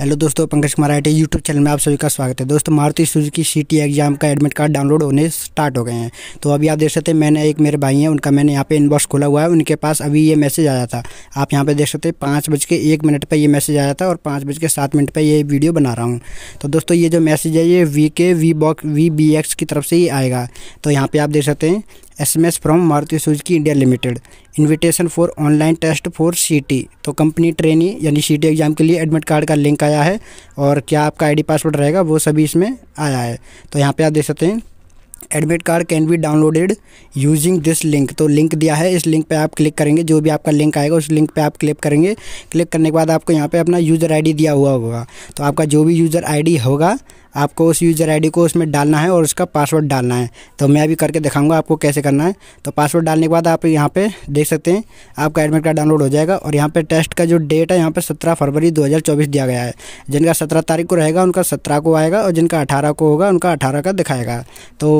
hello दोस्तों Pankaj Kumar I T YouTube channel में आप सभी का स्वागत है दोस्तों Maruti Suzuki C T exam का एडमिट कार्ड डाउनलोड होने स्टार्ट हो गए हैं तो अभी आप देख सकते हैं मैंने एक मेरे भाई हैं उनका मैंने यहाँ पे इनबॉक्स खोला हुआ है उनके पास अभी ये मैसेज आया था आप यहाँ पे देख सकते हैं पाँच बज के एक मिनट पर ये मैसेज आया था और पाँच बज के सात मिनट पर ये वीडियो बना रहा हूँ तो दोस्तों ये जो मैसेज है ये V K V box V B X की तरफ से ही आएगा तो यहाँ पर आप देख सकते हैं SMS from Maruti Suzuki India limited invitation for online test for C T company trainee यानी सीटी एग्ज़ाम के लिए एडमिट कार्ड का लिंक आया है और क्या आपका आईडी पासवर्ड रहेगा वो सभी इसमें आया है तो यहाँ पर आप देख सकते हैं admit card can be downloaded using this link तो लिंक दिया है इस लिंक पे आप क्लिक करेंगे जो भी आपका लिंक आएगा उस लिंक पे आप क्लिक करेंगे क्लिक करने के बाद आपको यहाँ पे अपना यूज़र आईडी दिया हुआ होगा तो आपका जो भी यूज़र आईडी होगा आपको उस यूज़र आईडी को उसमें डालना है और उसका पासवर्ड डालना है तो मैं अभी करके दिखाऊंगा आपको कैसे करना है तो पासवर्ड डालने के बाद आप यहाँ पे देख सकते हैं आपका एडमिट कार्ड डाउनलोड हो जाएगा और यहाँ पे टेस्ट का जो डेट है यहाँ पर सत्रह फरवरी दो दिया गया है जिनका सत्रह तारीख को रहेगा उनका सत्रह को आएगा और जिनका अठारह को होगा उनका अठारह का दिखाएगा तो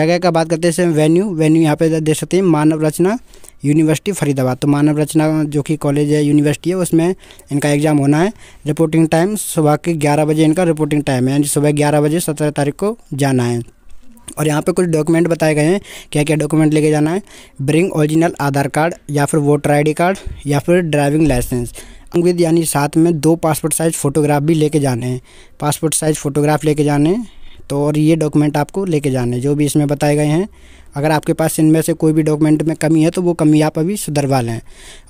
जगह का बात करते हैं वेन्यू वेन्यू यहाँ पर देख सकते हैं मानव रचना यूनिवर्सिटी फरीदाबाद तो मानव रचना जो कि कॉलेज है यूनिवर्सिटी है उसमें इनका एग्ज़ाम होना है रिपोर्टिंग टाइम सुबह के ग्यारह बजे इनका रिपोर्टिंग टाइम है यानी सुबह ग्यारह बजे सत्रह तारीख को जाना है और यहाँ पे कुछ डॉक्यूमेंट बताए गए हैं क्या क्या डॉक्यूमेंट लेके जाना है ब्रिंग ओरिजिनल आधार कार्ड या फिर वोटर आईडी कार्ड या फिर ड्राइविंग लाइसेंस अंकित यानी साथ में दो पासपोर्ट साइज़ फ़ोटोग्राफ भी लेके जाने हैं पासपोर्ट साइज़ फ़ोटोग्राफ लेके जाने हैं तो और ये डॉक्यूमेंट आपको लेके जाने जो भी इसमें बताए गए हैं अगर आपके पास इनमें से कोई भी डॉक्यूमेंट में कमी है तो वो कमी आप अभी सुधरवा लें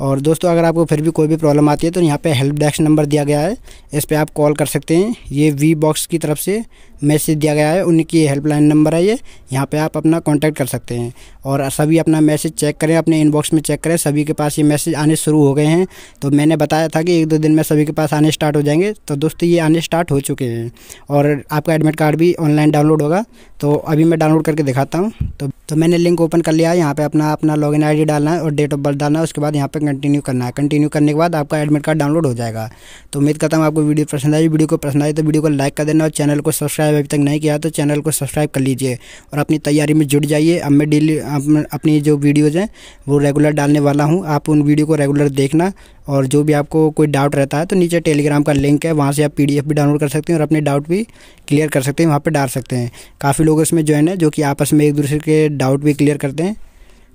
और दोस्तों अगर आपको फिर भी कोई भी प्रॉब्लम आती है तो यहाँ पर हेल्प डेस्क नंबर दिया गया है इस पर आप कॉल कर सकते हैं ये वी बॉक्स की तरफ से मैसेज दिया गया है उनकी हेल्पलाइन नंबर है ये यहाँ पर आप अपना कॉन्टैक्ट कर सकते हैं और सभी अपना मैसेज चेक करें अपने इनबॉक्स में चेक करें सभी के पास ये मैसेज आने शुरू हो गए हैं तो मैंने बताया था कि एक दो दिन में सभी के पास आने स्टार्ट हो जाएंगे तो दोस्तों ये आने स्टार्ट हो चुके हैं और आपका एडमिट कार्ड भी ऑनलाइन डाउनलोड होगा तो अभी मैं डाउनलोड करके दिखाता हूँ तो तो मैंने लिंक ओपन कर लिया है यहाँ पे अपना अपना लॉगिन आईडी डालना है और डेट ऑफ बर्थ डालना है उसके बाद यहाँ पे कंटिन्यू करना है कंटिन्यू करने के बाद आपका एडमिट कार्ड डाउनलोड हो जाएगा तो उम्मीद करता हूँ आपको वीडियो पसंद आई वीडियो को पसंद आई तो वीडियो को लाइक कर देना और चैनल को सब्सक्राइब अभी तक नहीं किया तो चैनल को सब्सक्राइब कर लीजिए और अपनी तैयारी में जुट जाइए अब मैं डेली अपनी जो वीडियोज़ हैं वो रेगुलर डालने वाला हूँ आप उन वीडियो को रेगुलर देखना और जो भी आपको कोई डाउट रहता है तो नीचे टेलीग्राम का लिंक है वहाँ से आप पी भी डाउनलोड कर सकते हैं और अपने डाउट भी क्लियर कर सकते हैं वहाँ पर डाल सकते हैं काफ़ी लोग इसमें ज्वाइन है जो कि आपस में एक दूसरे के डाउट भी क्लियर करते हैं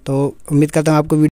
तो उम्मीद करता हूँ आपको